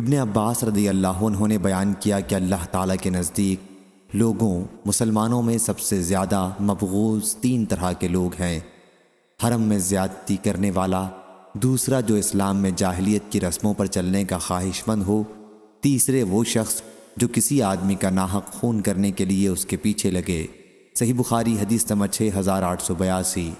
इबन अब्बास रदी अल्लाह उन्होंने बयान किया कि अल्लाह ताला के नज़दीक लोगों मुसलमानों में सबसे ज़्यादा मबगूज़ तीन तरह के लोग हैं हरम में ज़्यादती करने वाला दूसरा जो इस्लाम में जाहलीत की रस्मों पर चलने का ख्वाहिशमंद हो तीसरे वो शख्स जो किसी आदमी का नाहक खून करने के लिए उसके पीछे लगे सही बुखारी हदीस नंबर छः हज़ार आठ सौ बयासी